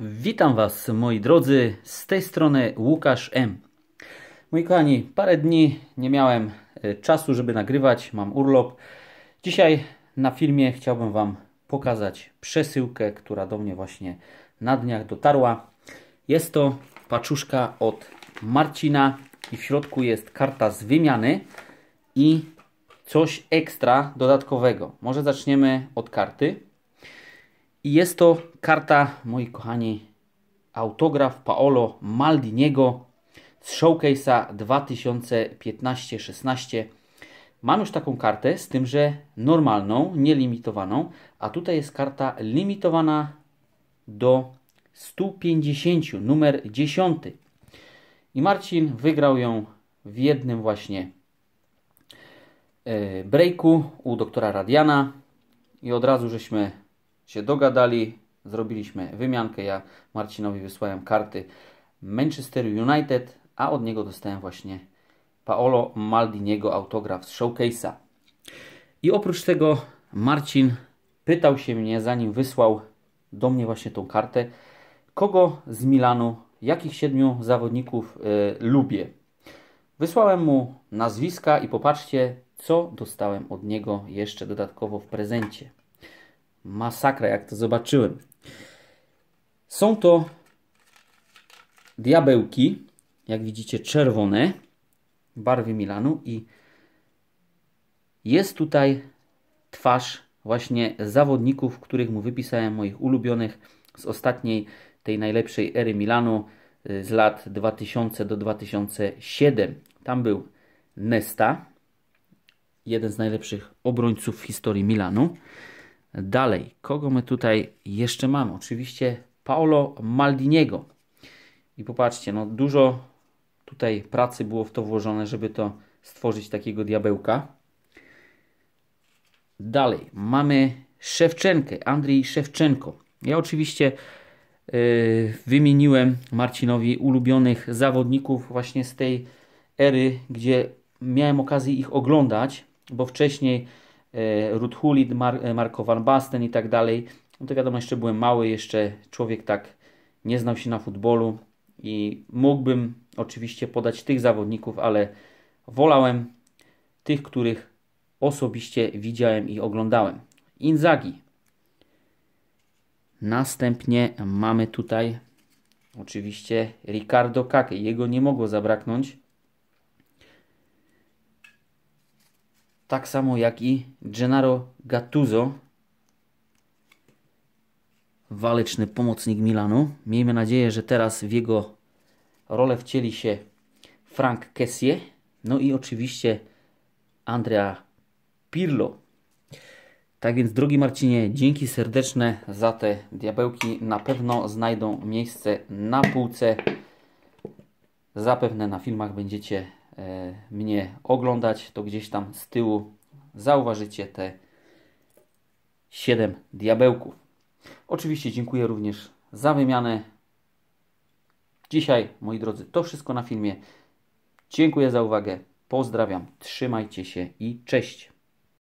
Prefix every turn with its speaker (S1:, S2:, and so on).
S1: Witam Was, moi drodzy, z tej strony Łukasz M. Moi kochani, parę dni nie miałem e, czasu, żeby nagrywać, mam urlop. Dzisiaj na filmie chciałbym Wam pokazać przesyłkę, która do mnie właśnie na dniach dotarła. Jest to paczuszka od Marcina i w środku jest karta z wymiany i coś ekstra dodatkowego. Może zaczniemy od karty. I jest to karta, moi kochani, autograf Paolo Maldiniego z Showcase'a 2015-16. Mam już taką kartę, z tym, że normalną, nielimitowaną, a tutaj jest karta limitowana do 150, numer 10. I Marcin wygrał ją w jednym właśnie e, breaku u doktora Radiana i od razu żeśmy się dogadali, zrobiliśmy wymiankę. Ja Marcinowi wysłałem karty Manchester United, a od niego dostałem właśnie Paolo Maldiniego autograf z showcase'a. I oprócz tego Marcin pytał się mnie, zanim wysłał do mnie właśnie tą kartę, kogo z Milanu, jakich siedmiu zawodników y, lubię. Wysłałem mu nazwiska i popatrzcie, co dostałem od niego jeszcze dodatkowo w prezencie. Masakra, jak to zobaczyłem. Są to diabełki, jak widzicie, czerwone, barwy Milanu i jest tutaj twarz właśnie zawodników, których mu wypisałem, moich ulubionych z ostatniej, tej najlepszej ery Milanu y, z lat 2000 do 2007. Tam był Nesta, jeden z najlepszych obrońców w historii Milanu. Dalej, kogo my tutaj jeszcze mamy? Oczywiście Paolo Maldiniego. I popatrzcie, no dużo tutaj pracy było w to włożone, żeby to stworzyć takiego diabełka. Dalej, mamy Szewczenkę, Andrii Szewczenko. Ja oczywiście yy, wymieniłem Marcinowi ulubionych zawodników właśnie z tej ery, gdzie miałem okazję ich oglądać, bo wcześniej E, Ruth Hulit, e, Marco Van Basten i tak dalej. No to wiadomo, jeszcze byłem mały, jeszcze człowiek tak nie znał się na futbolu i mógłbym oczywiście podać tych zawodników, ale wolałem tych, których osobiście widziałem i oglądałem. Inzagi. Następnie mamy tutaj oczywiście Ricardo Kake. Jego nie mogło zabraknąć. tak samo jak i Gennaro Gattuso, waleczny pomocnik Milanu. Miejmy nadzieję, że teraz w jego rolę wcieli się Frank Kessie, no i oczywiście Andrea Pirlo. Tak więc, drogi Marcinie, dzięki serdeczne za te diabełki. Na pewno znajdą miejsce na półce. Zapewne na filmach będziecie E, mnie oglądać, to gdzieś tam z tyłu zauważycie te 7 diabełków. Oczywiście dziękuję również za wymianę. Dzisiaj, moi drodzy, to wszystko na filmie. Dziękuję za uwagę. Pozdrawiam, trzymajcie się i cześć.